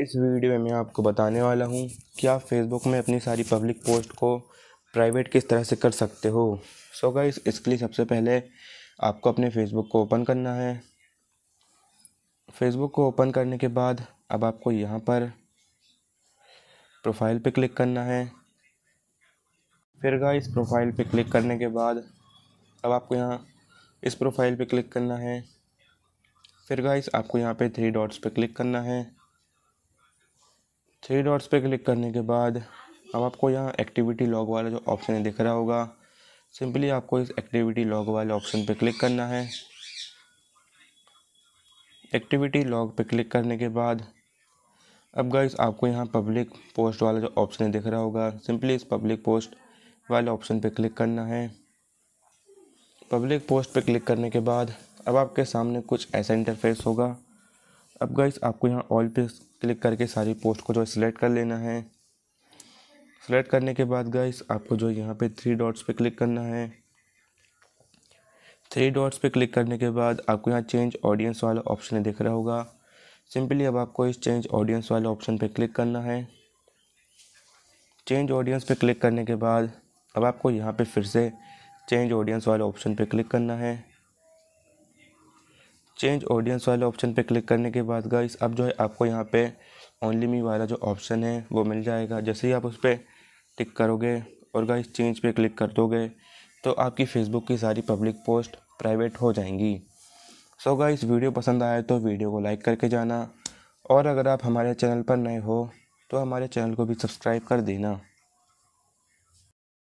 इस वीडियो में मैं आपको बताने वाला हूँ कि आप फेसबुक में अपनी सारी पब्लिक पोस्ट को प्राइवेट किस तरह से कर सकते हो सो so गाइस इसके लिए सबसे पहले आपको अपने फेसबुक को ओपन करना है फेसबुक को ओपन करने के बाद अब आपको यहाँ पर प्रोफाइल पे क्लिक करना है फिर गाइस प्रोफाइल पे क्लिक करने के बाद अब आपको यहाँ इस प्रोफाइल पे क्लिक करना है फिर गाइस आपको यहाँ पे थ्री डॉट्स पे क्लिक करना है थ्री डॉट्स पे क्लिक करने के बाद अब आपको यहाँ एक्टिविटी लॉग वाला जो ऑप्शन दिख रहा होगा सिंपली आपको इस एक्टिविटी लॉग वाले ऑप्शन पे क्लिक करना है एक्टिविटी लॉग पे क्लिक करने के बाद अब गाइस आपको यहाँ पब्लिक पोस्ट वाला जो ऑप्शन दिख रहा होगा सिंपली इस पब्लिक पोस्ट वाले ऑप्शन पे क्लिक करना है पब्लिक पोस्ट पे क्लिक करने के बाद अब आपके सामने कुछ ऐसा इंटरफेस होगा अब गाइस आपको यहाँ ऑल पे क्लिक करके सारी पोस्ट को जो है सिलेक्ट कर लेना है सिलेक्ट करने के बाद गाइस आपको जो यहाँ पे थ्री डॉट्स पे क्लिक करना है थ्री डॉट्स पे क्लिक करने के बाद आपको यहाँ चेंज ऑडियंस वाला ऑप्शन दिख रहा होगा सिंपली अब आपको इस चेंज ऑडियंस वाले ऑप्शन पे क्लिक करना है चेंज ऑडियंस पे क्लिक करने के बाद अब आपको यहाँ पे फिर से चेंज ऑडियंस वाले ऑप्शन पे क्लिक करना है चेंज ऑडियंस वाले ऑप्शन पे क्लिक करने के बाद गाइस अब जो है आपको यहाँ पे ओनली मी वाला जो ऑप्शन है वो मिल जाएगा जैसे ही आप उस पर टिक करोगे और गाइस चेंज पे क्लिक कर दोगे तो आपकी फ़ेसबुक की सारी पब्लिक पोस्ट प्राइवेट हो जाएंगी सो so गाइस वीडियो पसंद आए तो वीडियो को लाइक करके जाना और अगर आप हमारे चैनल पर नए हो तो हमारे चैनल को भी सब्सक्राइब कर देना